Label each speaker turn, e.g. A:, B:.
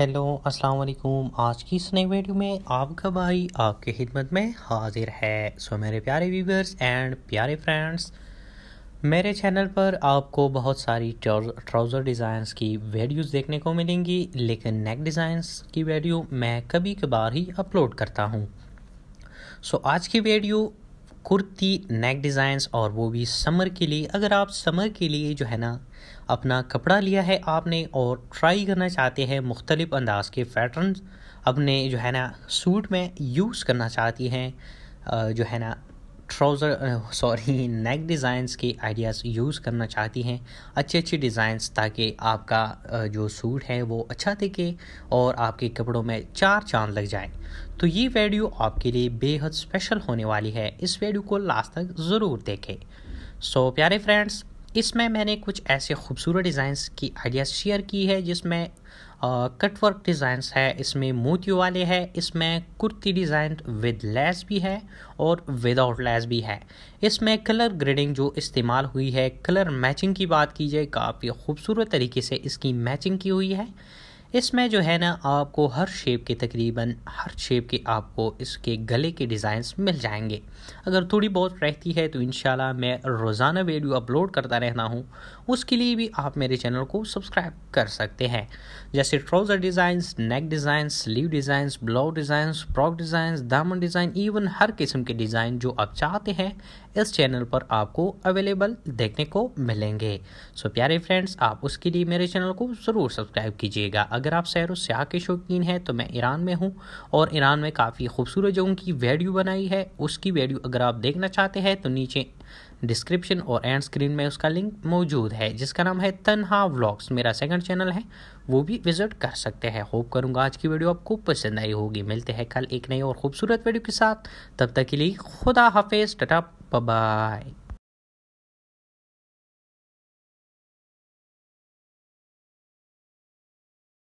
A: Hello अस्सलाम वालेकुम आज की इस नई वीडियो में आपका भाई आपकी खिदमत में हाजिर है सो मेरे प्यारे व्यूवर्स एंड प्यारे फ्रेंड्स मेरे चैनल पर आपको बहुत सारी ट्राउज़र डिज़ाइंस की वीडियोस देखने को मिलेंगी लेकिन नेक डिज़ाइंस की वीडियो मैं कभी कभार ही अपलोड करता हूँ सो आज की वीडियो कुर्ती नेक डिज़ाइंस और वो भी समर के लिए अगर आप समर के लिए जो है ना अपना कपड़ा लिया है आपने और ट्राई करना चाहते हैं मुख्तलिफ़ अंदाज़ के पैटर्न अपने जो है ना सूट में यूज़ करना चाहती हैं जो है ना ट्राउज़र सॉरी नेक डिज़ाइंस के आइडियाज़ यूज़ करना चाहती हैं अच्छे अच्छी डिज़ाइंस ताकि आपका जो सूट है वो अच्छा दिखे और आपके कपड़ों में चार चांद लग जाए तो ये वीडियो आपके लिए बेहद स्पेशल होने वाली है इस वीडियो को लास्ट तक ज़रूर देखें सो so, प्यारे फ्रेंड्स इसमें मैंने कुछ ऐसे खूबसूरत डिज़ाइंस की आइडिया शेयर की है जिसमें कटवर्क डिज़ाइंस है इसमें मोती वाले है इसमें कुर्ती डिज़ाइन विद लेस भी है और विदाउट लेस भी है इसमें कलर ग्रेडिंग जो इस्तेमाल हुई है कलर मैचिंग की बात की जाए काफ़ी खूबसूरत तरीके से इसकी मैचिंग की हुई है इसमें जो है ना आपको हर शेप के तकरीबन हर शेप के आपको इसके गले के डिज़ाइंस मिल जाएंगे अगर थोड़ी बहुत रहती है तो इन मैं रोज़ाना वीडियो अपलोड करता रहना हूँ उसके लिए भी आप मेरे चैनल को सब्सक्राइब कर सकते हैं जैसे trouser designs neck designs sleeve designs blouse designs frock designs दामन डिज़ाइन इवन हर किस्म के डिज़ाइन जो आप चाहते हैं इस चैनल पर आपको अवेलेबल देखने को मिलेंगे सो प्यारे फ्रेंड्स आप उसके लिए मेरे चैनल को ज़रूर सब्सक्राइब कीजिएगा अगर आप सैर सयाह के शौकीन हैं तो मैं ईरान में हूँ और ईरान में काफ़ी खूबसूरत जगहों की वीडियो बनाई है उसकी वीडियो अगर आप देखना चाहते हैं तो नीचे डिस्क्रिप्शन और एंड स्क्रीन में उसका लिंक मौजूद है जिसका नाम है तनहा व्लॉग्स मेरा सेकंड चैनल है वो भी विजिट कर सकते हैं होप करूंगा आज की वीडियो आपको पसंद आई होगी मिलते हैं कल एक नई और खूबसूरत वीडियो के साथ तब तक के लिए खुदा हाफिज़ टटा Bye-bye.